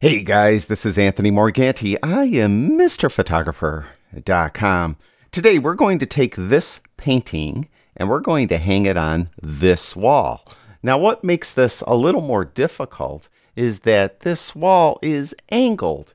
Hey guys, this is Anthony Morganti. I am MrPhotographer.com. Today we're going to take this painting and we're going to hang it on this wall. Now what makes this a little more difficult is that this wall is angled.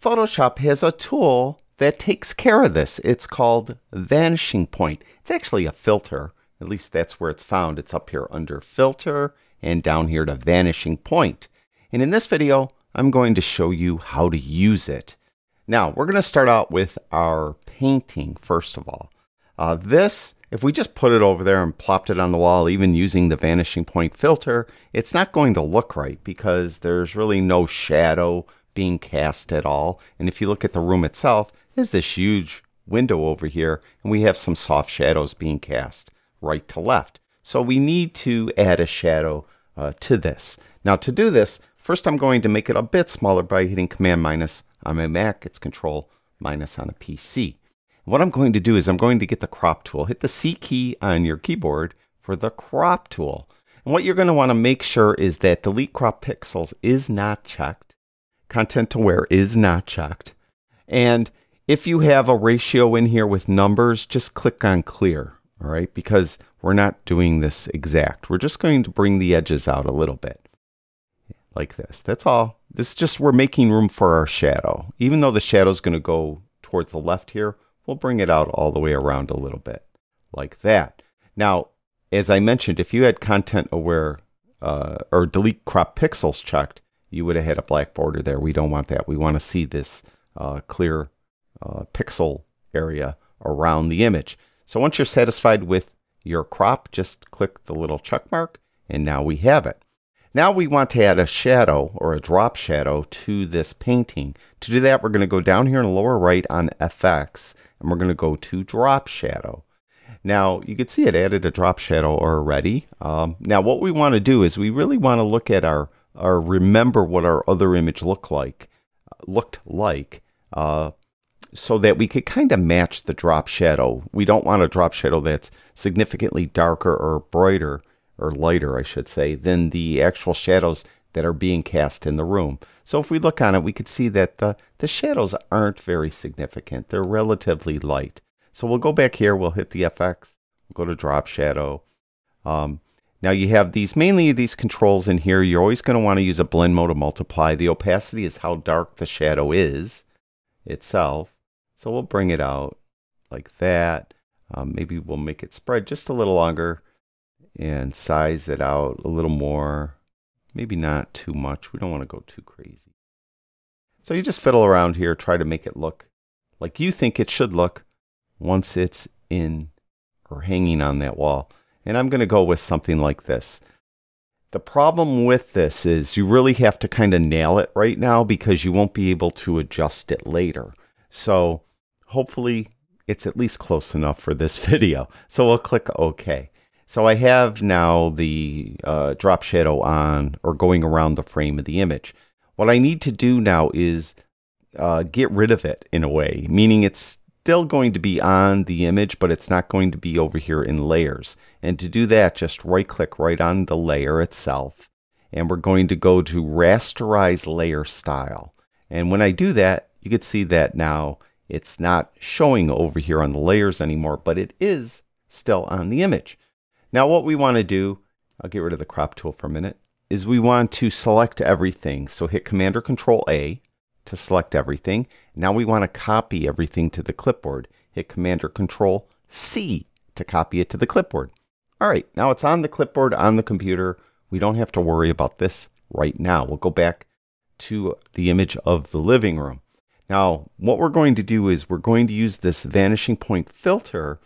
Photoshop has a tool that takes care of this. It's called Vanishing Point. It's actually a filter. At least that's where it's found. It's up here under Filter and down here to Vanishing Point. And in this video, I'm going to show you how to use it. Now, we're going to start out with our painting, first of all. Uh, this, if we just put it over there and plopped it on the wall, even using the vanishing point filter, it's not going to look right because there's really no shadow being cast at all. And if you look at the room itself, there's this huge window over here, and we have some soft shadows being cast right to left. So we need to add a shadow uh, to this. Now to do this, First, I'm going to make it a bit smaller by hitting Command minus on my Mac. It's Control minus on a PC. What I'm going to do is I'm going to get the crop tool. Hit the C key on your keyboard for the crop tool. And what you're going to want to make sure is that delete crop pixels is not checked. Content aware is not checked. And if you have a ratio in here with numbers, just click on clear, all right? Because we're not doing this exact. We're just going to bring the edges out a little bit like this. That's all. This is just we're making room for our shadow. Even though the shadow's going to go towards the left here, we'll bring it out all the way around a little bit like that. Now, as I mentioned, if you had content aware uh, or delete crop pixels checked, you would have had a black border there. We don't want that. We want to see this uh, clear uh, pixel area around the image. So once you're satisfied with your crop, just click the little check mark and now we have it. Now we want to add a shadow or a drop shadow to this painting. To do that, we're going to go down here in the lower right on FX and we're going to go to drop shadow. Now you can see it added a drop shadow already. Um, now what we want to do is we really want to look at our, our remember what our other image looked like, looked like uh, so that we could kind of match the drop shadow. We don't want a drop shadow that's significantly darker or brighter or lighter, I should say, than the actual shadows that are being cast in the room. So if we look on it, we could see that the, the shadows aren't very significant. They're relatively light. So we'll go back here, we'll hit the FX, we'll go to drop shadow. Um, now you have these, mainly these controls in here. You're always going to want to use a blend mode to multiply. The opacity is how dark the shadow is itself. So we'll bring it out like that. Um, maybe we'll make it spread just a little longer and size it out a little more. Maybe not too much. We don't want to go too crazy. So you just fiddle around here, try to make it look like you think it should look once it's in or hanging on that wall. And I'm going to go with something like this. The problem with this is you really have to kind of nail it right now because you won't be able to adjust it later. So hopefully it's at least close enough for this video. So we'll click OK. So I have now the uh, drop shadow on or going around the frame of the image. What I need to do now is uh, get rid of it in a way, meaning it's still going to be on the image, but it's not going to be over here in layers. And to do that, just right click right on the layer itself. And we're going to go to rasterize layer style. And when I do that, you can see that now it's not showing over here on the layers anymore, but it is still on the image. Now what we want to do, I'll get rid of the crop tool for a minute, is we want to select everything. So hit Command or Control A to select everything. Now we want to copy everything to the clipboard. Hit Command or Control C to copy it to the clipboard. All right, now it's on the clipboard on the computer. We don't have to worry about this right now. We'll go back to the image of the living room. Now, what we're going to do is we're going to use this vanishing point filter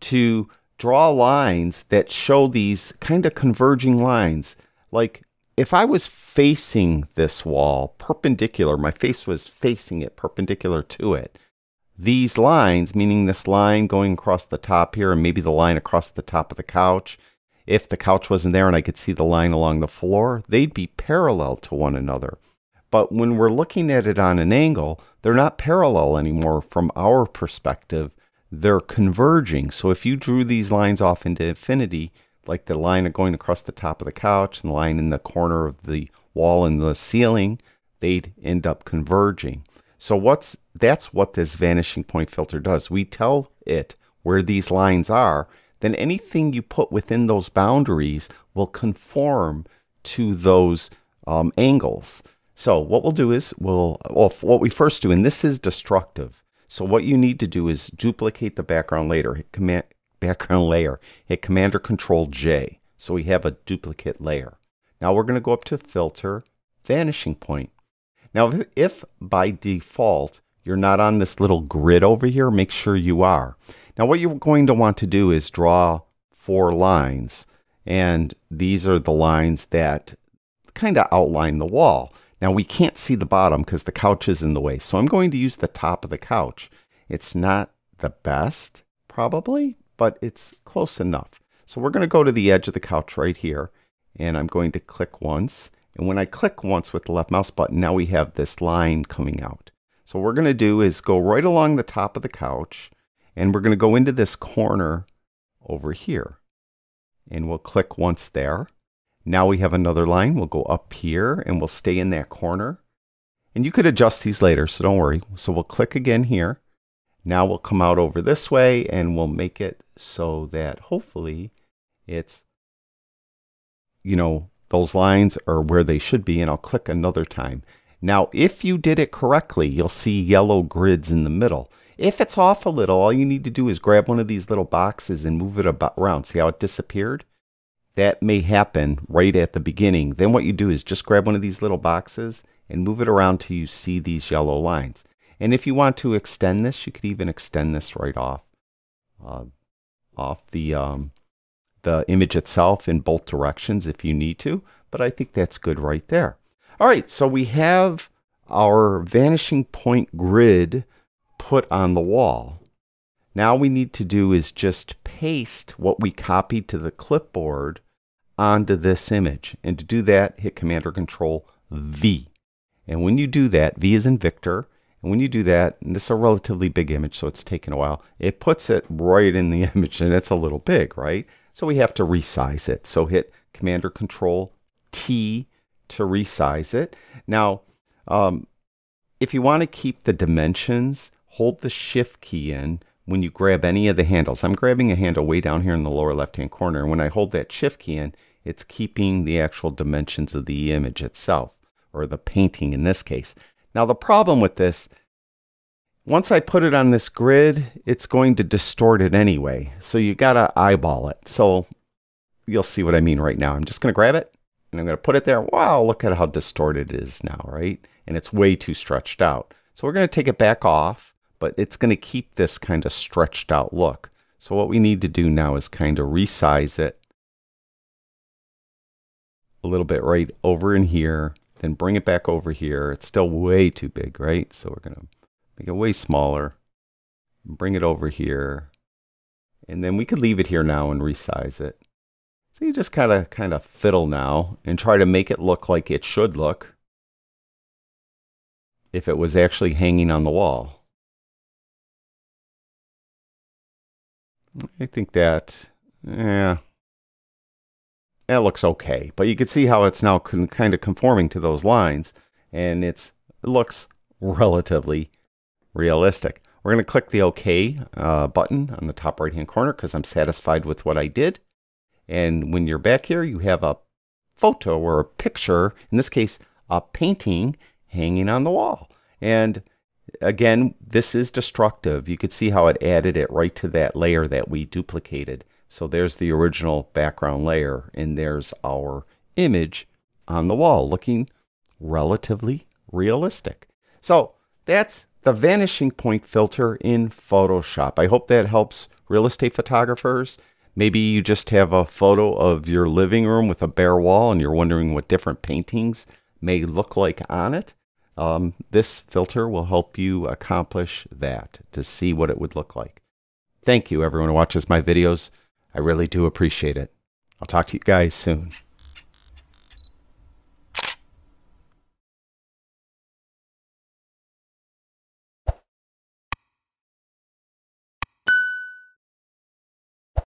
to draw lines that show these kind of converging lines. Like if I was facing this wall perpendicular, my face was facing it perpendicular to it, these lines, meaning this line going across the top here and maybe the line across the top of the couch, if the couch wasn't there and I could see the line along the floor, they'd be parallel to one another. But when we're looking at it on an angle, they're not parallel anymore from our perspective they're converging. So if you drew these lines off into infinity, like the line going across the top of the couch and the line in the corner of the wall and the ceiling, they'd end up converging. So what's that's what this vanishing point filter does. We tell it where these lines are, then anything you put within those boundaries will conform to those um, angles. So what we'll do is we'll well what we first do, and this is destructive. So what you need to do is duplicate the background layer, hit command, background layer, hit Command or Control J. So we have a duplicate layer. Now we're going to go up to Filter, Vanishing Point. Now if, if by default you're not on this little grid over here, make sure you are. Now what you're going to want to do is draw four lines. And these are the lines that kind of outline the wall. Now we can't see the bottom because the couch is in the way, so I'm going to use the top of the couch. It's not the best, probably, but it's close enough. So we're going to go to the edge of the couch right here, and I'm going to click once. And when I click once with the left mouse button, now we have this line coming out. So what we're going to do is go right along the top of the couch, and we're going to go into this corner over here. And we'll click once there. Now we have another line. We'll go up here and we'll stay in that corner. And you could adjust these later, so don't worry. So we'll click again here. Now we'll come out over this way and we'll make it so that hopefully it's, you know, those lines are where they should be and I'll click another time. Now, if you did it correctly, you'll see yellow grids in the middle. If it's off a little, all you need to do is grab one of these little boxes and move it about around. See how it disappeared? that may happen right at the beginning. Then what you do is just grab one of these little boxes and move it around till you see these yellow lines. And if you want to extend this, you could even extend this right off, uh, off the, um, the image itself in both directions if you need to. But I think that's good right there. All right, so we have our vanishing point grid put on the wall. Now we need to do is just paste what we copied to the clipboard onto this image. And to do that, hit Command or Control V. And when you do that, V is in Victor. And when you do that, and this is a relatively big image, so it's taken a while, it puts it right in the image, and it's a little big, right? So we have to resize it. So hit Command or Control T to resize it. Now, um, if you want to keep the dimensions, hold the Shift key in when you grab any of the handles, I'm grabbing a handle way down here in the lower left-hand corner. And when I hold that shift key in, it's keeping the actual dimensions of the image itself, or the painting in this case. Now the problem with this, once I put it on this grid, it's going to distort it anyway. So you gotta eyeball it. So you'll see what I mean right now. I'm just gonna grab it and I'm gonna put it there. Wow, look at how distorted it is now, right? And it's way too stretched out. So we're gonna take it back off but it's going to keep this kind of stretched out look. So what we need to do now is kind of resize it a little bit right over in here, then bring it back over here. It's still way too big, right? So we're going to make it way smaller, bring it over here, and then we could leave it here now and resize it. So you just kind of kind of fiddle now and try to make it look like it should look if it was actually hanging on the wall. I think that, yeah, that looks okay. But you can see how it's now kind of conforming to those lines, and it looks relatively realistic. We're going to click the OK uh, button on the top right-hand corner because I'm satisfied with what I did. And when you're back here, you have a photo or a picture, in this case, a painting hanging on the wall. And again, this is destructive. You could see how it added it right to that layer that we duplicated. So there's the original background layer, and there's our image on the wall looking relatively realistic. So that's the vanishing point filter in Photoshop. I hope that helps real estate photographers. Maybe you just have a photo of your living room with a bare wall and you're wondering what different paintings may look like on it. Um, this filter will help you accomplish that to see what it would look like. Thank you, everyone who watches my videos. I really do appreciate it. I'll talk to you guys soon.